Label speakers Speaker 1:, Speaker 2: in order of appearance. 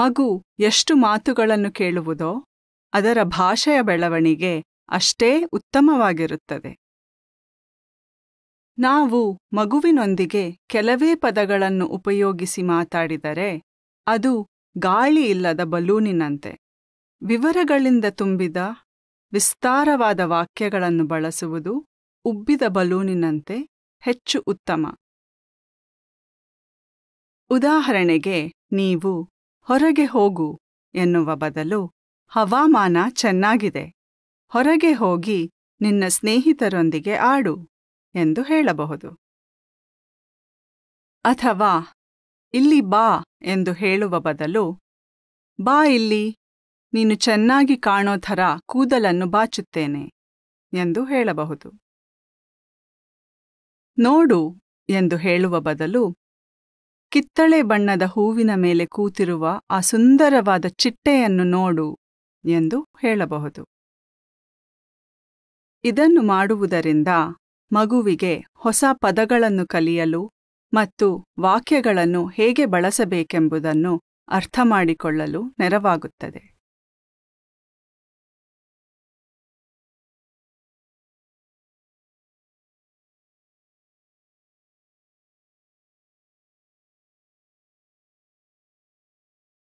Speaker 1: ಮಗು ಎಷ್ಟು ಮಾತುಗಳನ್ನು ಕೇಳುವುದೋ ಅದರ ಭಾಷೆಯ ಬೆಳವಣಿಗೆ ಅಷ್ಟೇ ಉತ್ತಮವಾಗಿರುತ್ತದೆ ನಾವು ಮಗುವಿನೊಂದಿಗೆ ಕೆಲವೇ ಪದಗಳನ್ನು ಉಪಯೋಗಿಸಿ ಮಾತಾಡಿದರೆ ಅದು ಗಾಳಿ ಇಲ್ಲದ ಬಲೂನಿನಂತೆ ವಿವರಗಳಿಂದ ತುಂಬಿದ ವಿಸ್ತಾರವಾದ ವಾಕ್ಯಗಳನ್ನು ಬಳಸುವುದು ಉಬ್ಬಿದ ಬಲೂನಿನಂತೆ ಹೆಚ್ಚು ಉತ್ತಮ ಉದಾಹರಣೆಗೆ ನೀವು ಹೊರಗೆ ಹೋಗು ಎನ್ನುವ ಬದಲು ಹವಾಮಾನ ಚೆನ್ನಾಗಿದೆ ಹೊರಗೆ ಹೋಗಿ ನಿನ್ನ ಸ್ನೇಹಿತರೊಂದಿಗೆ ಆಡು ಎಂದು ಹೇಳಬಹುದು ಅಥವಾ ಇಲ್ಲಿ ಬಾ ಎಂದು ಹೇಳುವ ಬದಲು ಬಾ ಇಲ್ಲಿ ನೀನು ಚೆನ್ನಾಗಿ ಕಾಣೋ ಥರ ಕೂದಲನ್ನು ಬಾಚುತ್ತೇನೆ ಎಂದು ಹೇಳಬಹುದು ನೋಡು ಎಂದು ಹೇಳುವ ಬದಲು ಕಿತ್ತಳೆ ಬಣ್ಣದ ಹೂವಿನ ಮೇಲೆ ಕೂತಿರುವ ಆ ಸುಂದರವಾದ ಚಿಟ್ಟೆಯನ್ನು ನೋಡು ಎಂದು ಹೇಳಬಹುದು ಇದನ್ನು ಮಾಡುವುದರಿಂದ ಮಗುವಿಗೆ ಹೊಸ ಪದಗಳನ್ನು ಕಲಿಯಲು ಮತ್ತು ವಾಕ್ಯಗಳನ್ನು ಹೇಗೆ ಬಳಸಬೇಕೆಂಬುದನ್ನು ಅರ್ಥಮಾಡಿಕೊಳ್ಳಲು ನೆರವಾಗುತ್ತದೆ